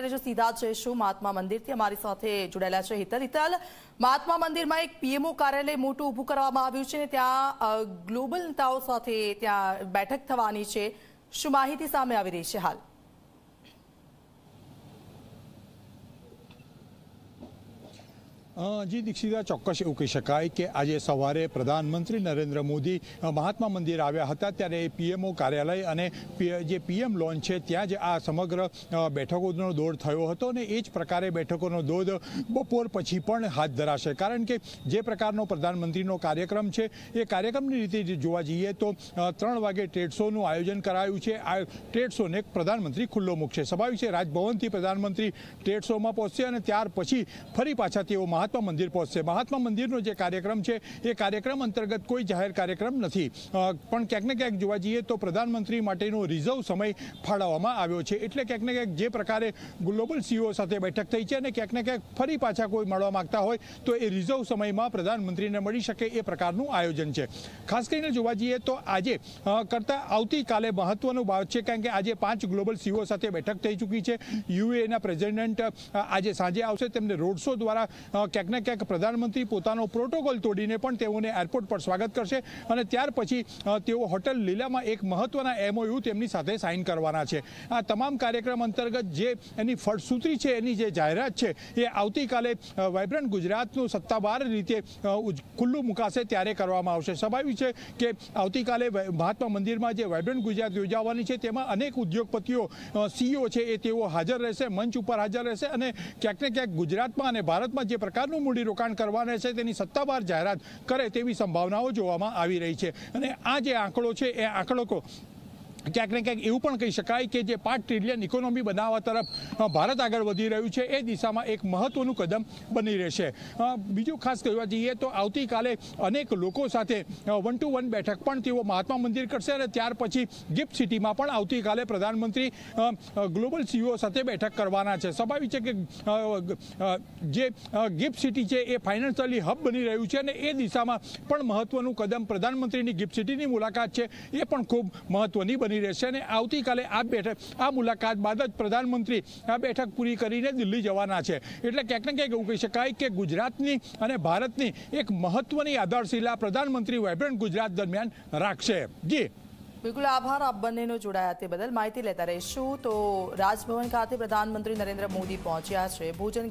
સીધા છે શું મહાત્મા મંદિરથી અમારી સાથે જોડાયેલા છે હિતલ હિતલ મહાત્મા મંદિરમાં એક પીએમઓ કાર્યાલય મોટું ઊભું કરવામાં આવ્યું છે ત્યાં ગ્લોબલ નેતાઓ સાથે ત્યાં બેઠક થવાની છે શું માહિતી સામે આવી રહી છે હાલ જી દીક્ષિતા ચોક્કસ એવું કહી શકાય કે આજે સવારે પ્રધાનમંત્રી નરેન્દ્ર મોદી મહાત્મા મંદિર આવ્યા હતા ત્યારે એ પીએમઓ કાર્યાલય અને જે પીએમ લોન છે ત્યાં જ આ સમગ્ર બેઠકોનો દોર થયો હતો અને એ જ પ્રકારે બેઠકોનો દોર બપોર પછી પણ હાથ ધરાશે કારણ કે જે પ્રકારનો પ્રધાનમંત્રીનો કાર્યક્રમ છે એ કાર્યક્રમની રીતે જોવા જઈએ તો ત્રણ વાગે ટ્રેડ આયોજન કરાયું છે આ ટ્રેડ પ્રધાનમંત્રી ખુલ્લો મૂકશે સ્વાભાવિક છે રાજભવનથી પ્રધાનમંત્રી ટ્રેડ શોમાં પહોંચશે અને ત્યાર પછી ફરી પાછા તેઓ મહાત્મા મહાત્મા મંદિર પહોંચશે મહાત્મા મંદિરનો જે કાર્યક્રમ છે એ કાર્યક્રમ અંતર્ગત કોઈ જાહેર કાર્યક્રમ નથી પણ ક્યાંક ને ક્યાંક જોવા જઈએ તો પ્રધાનમંત્રી માટેનો રિઝર્વ સમય ફાળવવામાં આવ્યો છે એટલે ક્યાંક ને ક્યાંક જે પ્રકારે ગ્લોબલ સીઓ સાથે બેઠક થઈ છે અને ક્યાંક ને ક્યાંક ફરી પાછા કોઈ મળવા માંગતા હોય તો એ રિઝર્વ સમયમાં પ્રધાનમંત્રીને મળી શકે એ પ્રકારનું આયોજન છે ખાસ કરીને જોવા જઈએ તો આજે કરતાં આવતીકાલે મહત્વનું ભાવ છે કારણ કે આજે પાંચ ગ્લોબલ સીઓ સાથે બેઠક થઈ ચૂકી છે યુએના પ્રેસિડેન્ટ આજે સાંજે આવશે તેમને રોડ શો દ્વારા ક્યાંક ને ક્યાંક પ્રધાનમંત્રી પોતાનો પ્રોટોકોલ તોડીને પણ તેઓને એરપોર્ટ પર સ્વાગત કરશે અને ત્યાર પછી તેઓ હોટલ લીલામાં એક મહત્વના એમઓયુ તેમની સાથે સાઇન કરવાના છે આ તમામ કાર્યક્રમ અંતર્ગત જે એની ફળસૂત્રી છે એની જે જાહેરાત છે એ આવતીકાલે વાઇબ્રન્ટ ગુજરાતનું સત્તાવાર રીતે ખુલ્લું મુકાશે ત્યારે કરવામાં આવશે સ્વાભાવિક છે કે આવતીકાલે મહાત્મા મંદિરમાં જે વાઇબ્રન્ટ ગુજરાત યોજાવાની છે તેમાં અનેક ઉદ્યોગપતિઓ સીઈઓ છે એ તેઓ હાજર રહેશે મંચ ઉપર હાજર રહેશે અને ક્યાંક ને ક્યાંક ગુજરાતમાં અને ભારતમાં જે પ્રકાર પ્રકારનું મૂડીરોકાણ કરવાના છે તેની સત્તાવાર જાહેરાત કરે તેવી સંભાવનાઓ જોવામાં આવી રહી છે અને આ જે આંકડો છે એ આંકડો ક્યાંક ને ક્યાંક એવું પણ કહી શકાય કે જે પાંચ ટ્રિલિયન ઇકોનોમી બનાવવા તરફ ભારત આગળ વધી રહ્યું છે એ દિશામાં એક મહત્વનું કદમ બની રહેશે બીજું ખાસ કહેવા જઈએ તો આવતીકાલે અનેક લોકો સાથે વન ટુ વન બેઠક પણ તેઓ મહાત્મા મંદિર કરશે અને ત્યાર પછી ગિફ્ટ સિટીમાં પણ આવતીકાલે પ્રધાનમંત્રી ગ્લોબલ સીઈઓ સાથે બેઠક કરવાના છે સ્વાભાવિક છે કે જે ગિફ્ટ સિટી છે એ ફાઇનાન્શિયલી હબ બની રહ્યું છે અને એ દિશામાં પણ મહત્વનું કદમ પ્રધાનમંત્રીની ગિફ્ટ સિટીની મુલાકાત છે એ પણ ખૂબ મહત્વની બની મહત્વની રહેશે અને આવતીકાલે આ બેઠક આ મુલાકાત બાદ જ પ્રધાનમંત્રી આ બેઠક પૂરી કરીને દિલ્હી જવાના છે એટલે ક્યાંક ને ક્યાંક એવું કહી શકાય કે ગુજરાતની અને ભારતની એક મહત્વની આધારશિલા પ્રધાનમંત્રી વાઇબ્રન્ટ ગુજરાત દરમિયાન રાખશે જી બિલકુલ આભાર આપ બંનેનો જોડાયા તે બદલ માહિતી લેતા રહીશું તો રાજભવન ખાતે પ્રધાનમંત્રી નરેન્દ્ર મોદી પહોંચ્યા છે ભોજન